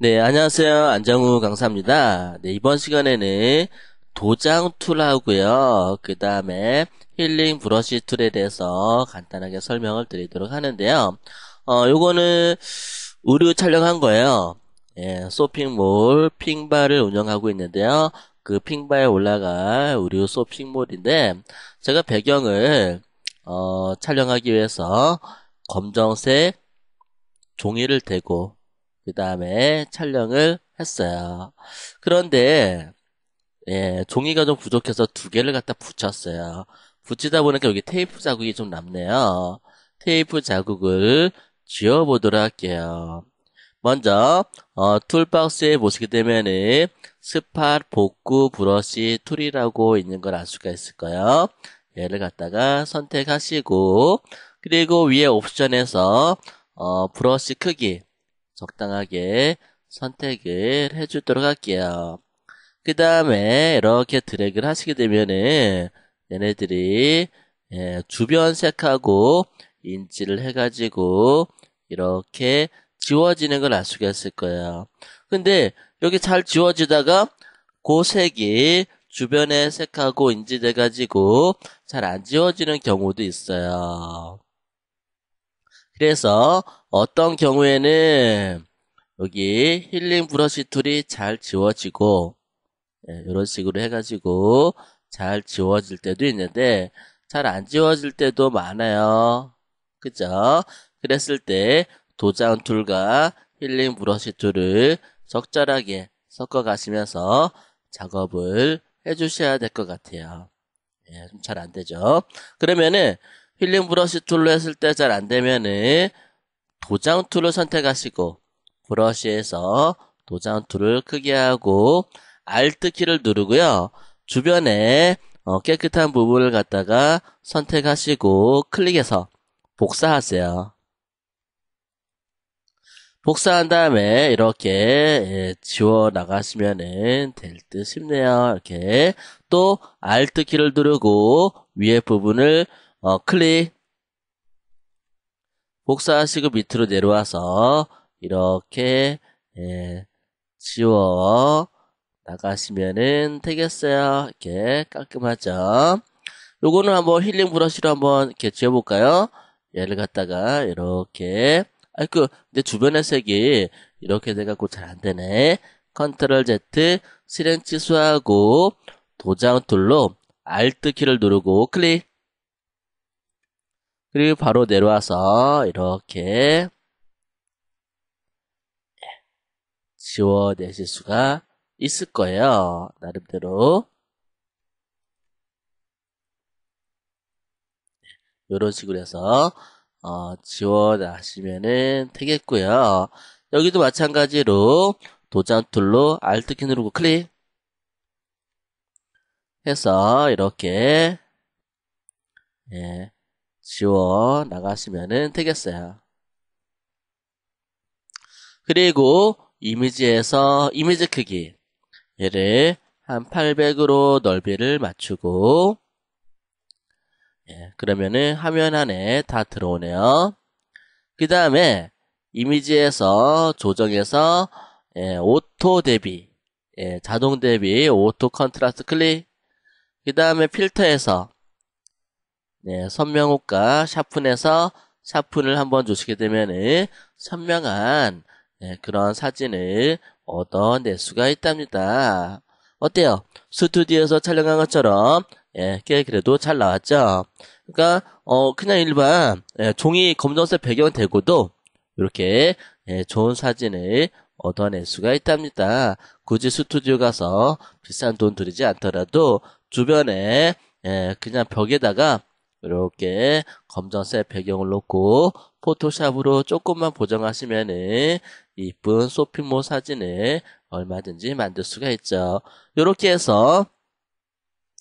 네, 안녕하세요. 안정우 강사입니다. 네, 이번 시간에는 도장 툴하고요. 그 다음에 힐링 브러쉬 툴에 대해서 간단하게 설명을 드리도록 하는데요. 어, 요거는 의류 촬영한 거예요. 예, 쇼핑몰 핑바를 운영하고 있는데요. 그 핑바에 올라갈 의류 쇼핑몰인데 제가 배경을 어, 촬영하기 위해서 검정색 종이를 대고 그 다음에 촬영을 했어요. 그런데 예, 종이가 좀 부족해서 두 개를 갖다 붙였어요. 붙이다 보니까 여기 테이프 자국이 좀 남네요. 테이프 자국을 지워보도록 할게요. 먼저 어, 툴박스에 보시게 되면은 스팟 복구 브러쉬 툴이라고 있는 걸 알 수가 있을 거예요. 얘를 갖다가 선택하시고 그리고 위에 옵션에서 어, 브러쉬 크기 적당하게 선택을 해주도록 할게요. 그 다음에 이렇게 드래그를 하시게 되면은 얘네들이 예, 주변 색하고 인지를 해가지고 이렇게 지워지는 걸 알 수가 있을 거예요. 근데 여기 잘 지워지다가 고 그 색이 주변의 색하고 인지돼가지고 잘 안 지워지는 경우도 있어요. 그래서 어떤 경우에는 여기 힐링 브러쉬 툴이 잘 지워지고 예, 이런 식으로 해가지고 잘 지워질 때도 있는데 잘 안 지워질 때도 많아요. 그죠? 그랬을 때 도장 툴과 힐링 브러쉬 툴을 적절하게 섞어 가시면서 작업을 해주셔야 될 것 같아요. 예, 좀 잘 안 되죠? 그러면은 힐링 브러시 툴로 했을 때 잘 안되면은 도장 툴을 선택하시고 브러시에서 도장 툴을 크게 하고 Alt 키를 누르고요. 주변에 어, 깨끗한 부분을 갖다가 선택하시고 클릭해서 복사하세요. 복사한 다음에 이렇게 예, 지워 나가시면 될듯 싶네요. 이렇게 또 Alt 키를 누르고 위에 부분을 어, 클릭 복사하시고 밑으로 내려와서 이렇게 예, 지워 나가시면은 되겠어요. 이렇게 깔끔하죠. 요거는 한번 힐링 브러쉬로 한번 이렇게 지워볼까요? 얘를 갖다가 이렇게 아이그 내 주변의 색이 이렇게 돼갖고 잘 안되네 컨트롤 Z 실행 취소하고 도장 툴로 Alt 키를 누르고 클릭 그리고 바로 내려와서 이렇게 지워내실 수가 있을 거예요. 나름대로 이런 식으로 해서 어, 지워나시면은 되겠고요. 여기도 마찬가지로 도장 툴로 Alt 키 누르고 클릭 해서 이렇게 예, 지워 나가시면 되겠어요. 그리고 이미지에서 이미지 크기 얘를 한 800으로 넓이를 맞추고 예, 그러면은 화면 안에 다 들어오네요. 그 다음에 이미지에서 조정해서 예, 오토 대비 예, 자동 대비 오토 컨트라스트 클릭 그 다음에 필터에서 네, 선명호과 샤픈에서 샤픈을 한번 주시게 되면은 선명한 네, 그런 사진을 얻어낼 수가 있답니다. 어때요? 스튜디오에서 촬영한 것처럼 예, 꽤 그래도 잘 나왔죠. 그러니까 어 그냥 일반 예, 종이 검정색 배경 대고도 이렇게 예, 좋은 사진을 얻어낼 수가 있답니다. 굳이 스튜디오 가서 비싼 돈 들이지 않더라도 주변에 예, 그냥 벽에다가 이렇게 검정색 배경을 놓고 포토샵으로 조금만 보정하시면은 이쁜 쇼핑몰 사진을 얼마든지 만들 수가 있죠. 이렇게 해서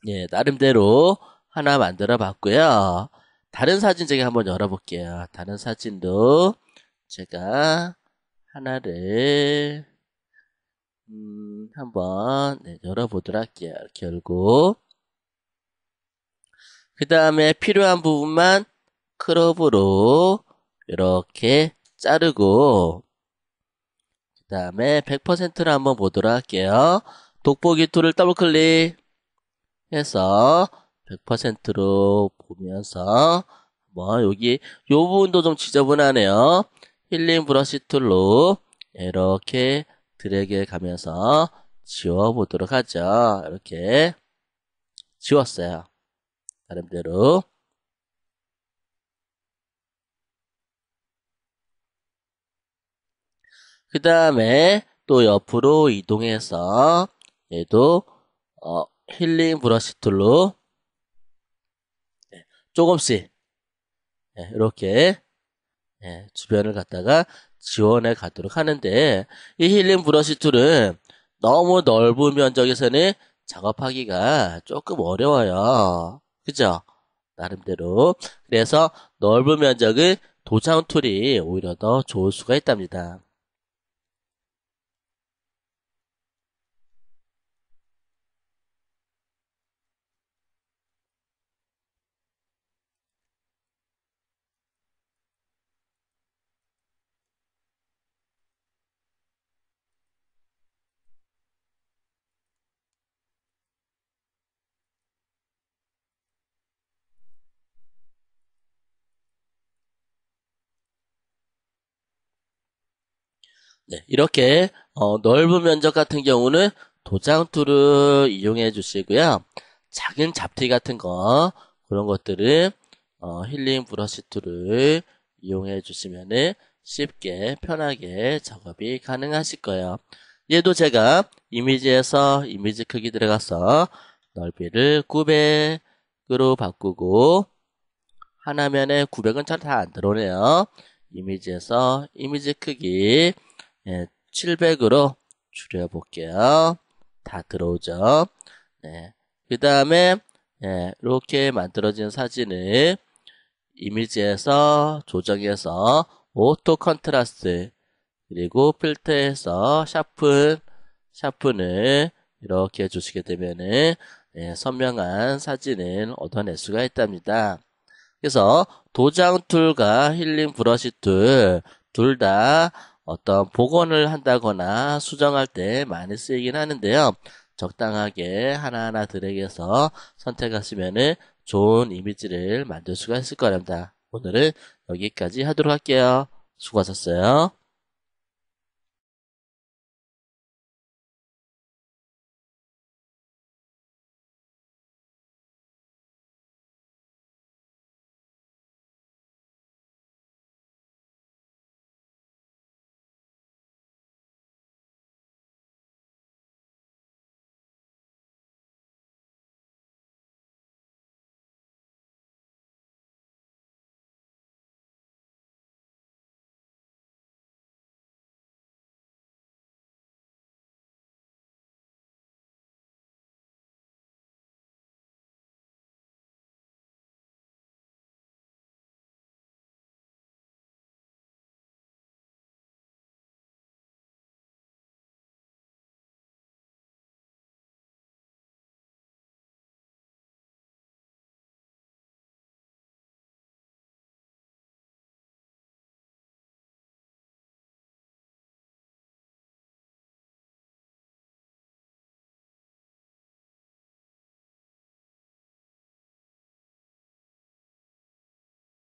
예, 나름대로 하나 만들어 봤고요. 다른 사진 제가 한번 열어볼게요. 다른 사진도 제가 하나를 음, 한번 네, 열어보도록 할게요. 이렇게 열고 그 다음에 필요한 부분만 크롭으로 이렇게 자르고 그 다음에 100%를 한번 보도록 할게요. 돋보기 툴을 더블 클릭해서 100%로 보면서 뭐 여기 요 부분도 좀 지저분하네요. 힐링 브러시 툴로 이렇게 드래그 가면서 지워보도록 하죠. 이렇게 지웠어요. 나름대로 그 다음에 또 옆으로 이동해서 얘도 어, 힐링 브러시 툴로 네, 조금씩 네, 이렇게 네, 주변을 갖다가 지원해 가도록 하는데 이 힐링 브러시 툴은 너무 넓은 면적에서는 작업하기가 조금 어려워요. 그죠? 나름대로. 그래서 넓은 면적의 도장 툴이 오히려 더 좋을 수가 있답니다. 네, 이렇게 어, 넓은 면적 같은 경우는 도장 툴을 이용해 주시고요. 작은 잡티 같은 거 그런 것들은 어, 힐링 브러시 툴을 이용해 주시면 쉽게 편하게 작업이 가능하실 거예요. 얘도 제가 이미지에서 이미지 크기 들어가서 넓이를 900으로 바꾸고 하나면에 900은 잘 다 안 들어오네요. 이미지에서 이미지 크기 예, 700으로 줄여볼게요. 다 들어오죠. 네. 그 다음에 예, 이렇게 만들어진 사진을 이미지에서 조정해서 오토 컨트라스트 그리고 필터에서 샤픈 샤픈을 이렇게 해주시게 되면은 예, 선명한 사진을 얻어낼 수가 있답니다. 그래서 도장 툴과 힐링 브러시 툴둘다 어떤 복원을 한다거나 수정할 때 많이 쓰이긴 하는데요. 적당하게 하나하나 들에게서 선택하시면은 좋은 이미지를 만들 수가 있을 거랍니다. 오늘은 여기까지 하도록 할게요. 수고하셨어요.